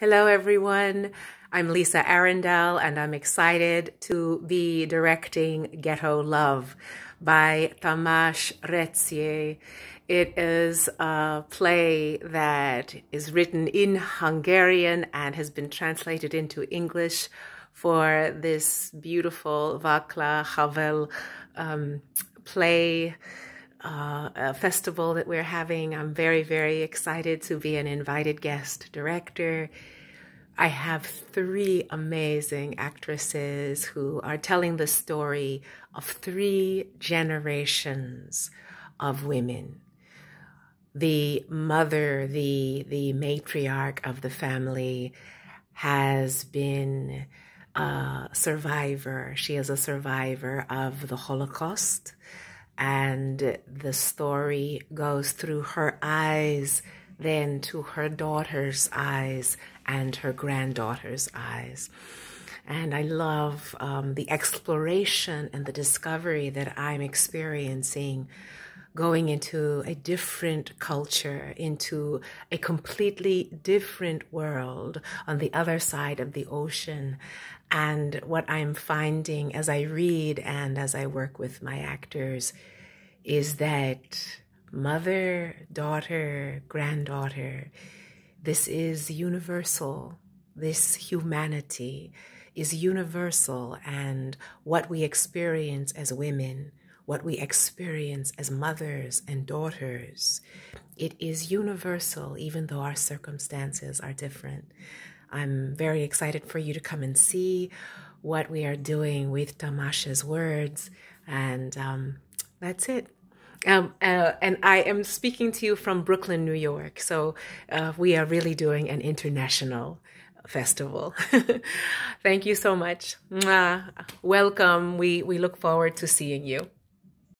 Hello, everyone. I'm Lisa Arendelle, and I'm excited to be directing Ghetto Love by Tamash Retzier. It is a play that is written in Hungarian and has been translated into English for this beautiful Vakla Havel um, play uh, a festival that we're having. I'm very, very excited to be an invited guest director. I have three amazing actresses who are telling the story of three generations of women. The mother, the, the matriarch of the family, has been a survivor. She is a survivor of the Holocaust. And the story goes through her eyes, then to her daughter's eyes and her granddaughter's eyes. And I love um, the exploration and the discovery that I'm experiencing going into a different culture, into a completely different world on the other side of the ocean. And what I'm finding as I read and as I work with my actors is that mother, daughter, granddaughter, this is universal. This humanity is universal, and what we experience as women what we experience as mothers and daughters. It is universal, even though our circumstances are different. I'm very excited for you to come and see what we are doing with Tamasha's words. And um, that's it. Um, uh, and I am speaking to you from Brooklyn, New York. So uh, we are really doing an international festival. Thank you so much. Mwah. Welcome. We, we look forward to seeing you.